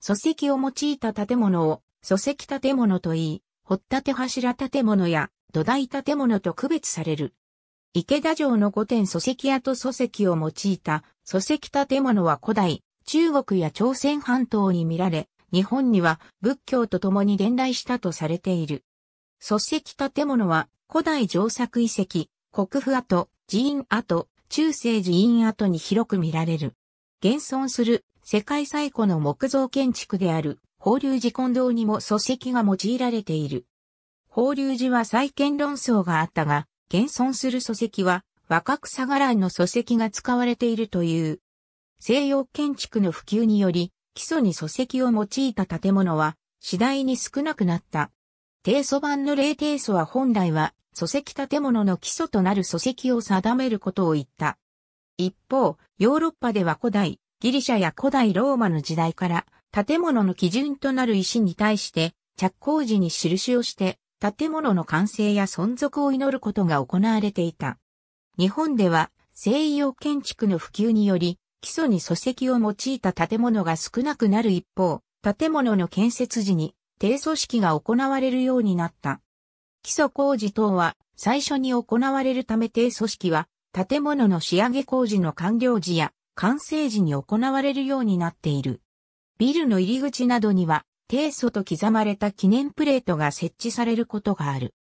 礎石を用いた建物を礎石建物と言い、掘っ立柱建物や土台建物と区別される。池田城の御殿礎石屋と礎石を用いた礎石建物は古代、中国や朝鮮半島に見られ、日本には仏教と共に伝来したとされている。礎石建物は古代城作遺跡、国府跡、寺院跡、中世寺院跡に広く見られる。現存する世界最古の木造建築である法隆寺金堂にも礎石が用いられている。法隆寺は再建論争があったが、現存する礎石は若草伽藍の礎石が使われているという。西洋建築の普及により、基礎に礎石を用いた建物は次第に少なくなった。低素版の例低素は本来は礎石建物の基礎となる礎石を定めることを言った。一方、ヨーロッパでは古代、ギリシャや古代ローマの時代から建物の基準となる石に対して着工時に印をして建物の完成や存続を祈ることが行われていた。日本では西洋建築の普及により基礎に礎石を用いた建物が少なくなる一方、建物の建設時に低組織が行われるようになった。基礎工事等は最初に行われるため低組織は建物の仕上げ工事の完了時や完成時に行われるようになっている。ビルの入り口などには、提訴と刻まれた記念プレートが設置されることがある。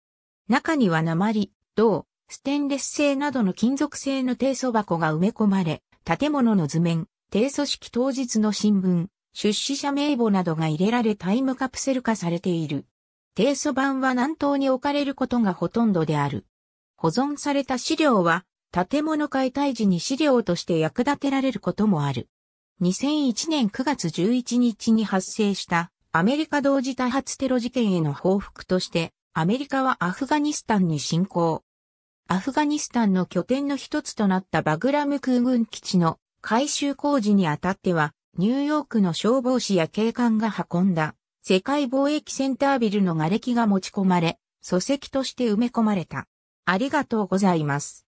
中には鉛、銅、ステンレス製などの金属製の提訴箱が埋め込まれ、建物の図面、提訴式当日の新聞、出資者名簿などが入れられタイムカプセル化されている。提訴版は南東に置かれることがほとんどである。保存された資料は建物解体時に資料として役立てられることもある。2001年9月11日に発生したアメリカ同時多発テロ事件への報復としてアメリカはアフガニスタンに侵攻。アフガニスタンの拠点の一つとなったバグラム空軍基地の改修工事にあたってはニューヨークの消防士や警官が運んだ世界貿易センタービルの瓦礫が持ち込まれ、礎石として埋め込まれた。ありがとうございます。